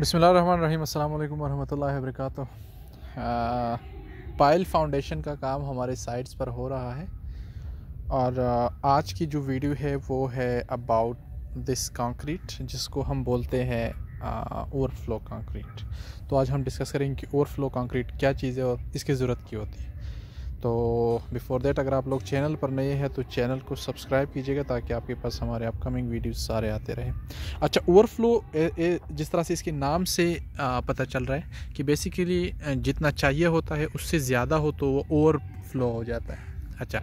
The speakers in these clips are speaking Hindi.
बसमिल अल्लाम वरक पायल फाउंडेशन का काम हमारे साइट्स पर हो रहा है और आज की जो वीडियो है वो है अबाउट दिस कंक्रीट जिसको हम बोलते हैं ओवरफ्लो कंक्रीट तो आज हम डिस्कस करेंगे कि ओवरफ्लो कंक्रीट क्या चीज़ है और इसकी ज़रूरत क्यों होती है तो बिफोर देट अगर आप लोग चैनल पर नए हैं तो चैनल को सब्सक्राइब कीजिएगा ताकि आपके पास हमारे अपकमिंग वीडियोस सारे आते रहें अच्छा ओवरफ्लो जिस तरह से इसके नाम से पता चल रहा है कि बेसिकली जितना चाहिए होता है उससे ज़्यादा हो तो वो ओवरफ्लो हो जाता है अच्छा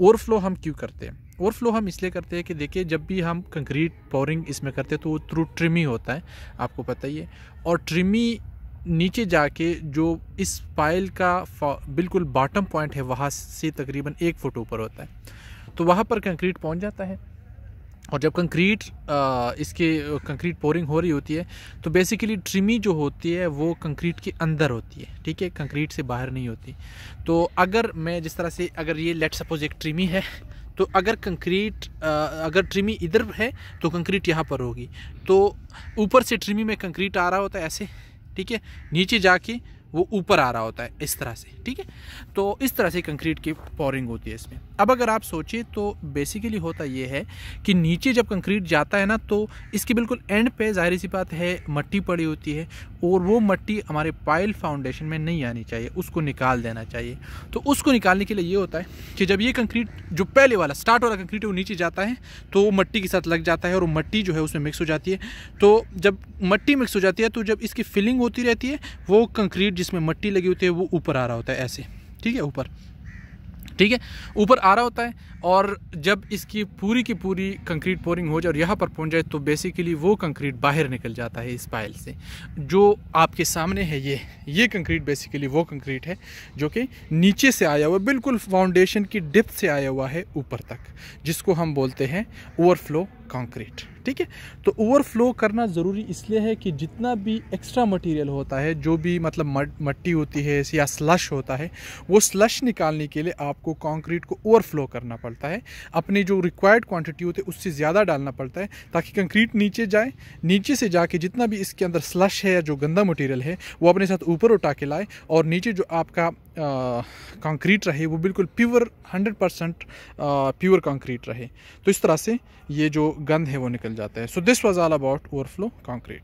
ओवरफ्लो हम क्यों करते हैं ओवरफ्लो हम इसलिए करते हैं कि देखिए जब भी हम कंक्रीट पोरिंग इसमें करते हैं तो वो थ्रू ट्रिमी होता है आपको पता ही है और ट्रिमी नीचे जाके जो इस पायल का बिल्कुल बॉटम पॉइंट है वहाँ से तकरीबन एक फुट ऊपर होता है तो वहाँ पर कंक्रीट पहुँच जाता है और जब कंक्रीट इसके कंक्रीट पोरिंग हो रही होती है तो बेसिकली ट्रिमी जो होती है वो कंक्रीट के अंदर होती है ठीक है कंक्रीट से बाहर नहीं होती तो अगर मैं जिस तरह से अगर ये लेट सपोज एक ट्रिमी है तो अगर कंक्रीट अगर ट्रिमी इधर है तो कंक्रीट यहाँ पर होगी तो ऊपर से ट्रिमी में कंक्रीट आ रहा होता है ऐसे ठीक है नीचे जाके वो ऊपर आ रहा होता है इस तरह से ठीक है तो इस तरह से कंक्रीट की पोरिंग होती है इसमें अब अगर आप सोचें तो बेसिकली होता ये है कि नीचे जब कंक्रीट जाता है ना तो इसके बिल्कुल एंड पे जाहिर सी बात है मट्टी पड़ी होती है और वो मट्टी हमारे पाइल फाउंडेशन में नहीं आनी चाहिए उसको निकाल देना चाहिए तो उसको निकालने के लिए ये होता है कि जब ये कंक्रीट जो पहले वाला स्टार्ट वाला कंक्रीट है वो नीचे जाता है तो वो मट्टी के साथ लग जाता है और मट्टी जो है उसमें मिक्स हो जाती है तो जब मट्टी मिक्स हो जाती है तो जब इसकी फिलिंग होती रहती है वो कंक्रीट जिसमें मट्टी लगी होती है वो ऊपर आ रहा होता है ऐसे ठीक है ऊपर ठीक है ऊपर आ रहा होता है और जब इसकी पूरी की पूरी कंक्रीट पोरिंग हो जाए और यहाँ पर पहुँच जाए तो बेसिकली वो कंक्रीट बाहर निकल जाता है इस पाइल से जो आपके सामने है ये ये कंक्रीट बेसिकली वो कंक्रीट है जो कि नीचे से आया हुआ बिल्कुल फाउंडेशन की डिप से आया हुआ है ऊपर तक जिसको हम बोलते हैं ओवरफ्लो कंक्रीट ठीक है तो ओवरफ्लो करना ज़रूरी इसलिए है कि जितना भी एक्स्ट्रा मटेरियल होता है जो भी मतलब मट्टी होती है या स्लश होता है वो स्लश निकालने के लिए आपको कंक्रीट को ओवरफ्लो करना पड़ता है अपनी जो रिक्वायर्ड क्वांटिटी होती है उससे ज़्यादा डालना पड़ता है ताकि कंक्रीट नीचे जाए नीचे से जाके जितना भी इसके अंदर स्लश है या जो गंदा मटीरियल है वो अपने साथ ऊपर उठा के लाए और नीचे जो आपका कंक्रीट रहे वो बिल्कुल प्योर 100 परसेंट प्योर कंक्रीट रहे तो इस तरह से ये जो गंद है वो निकल जाता है so this was all about overflow concrete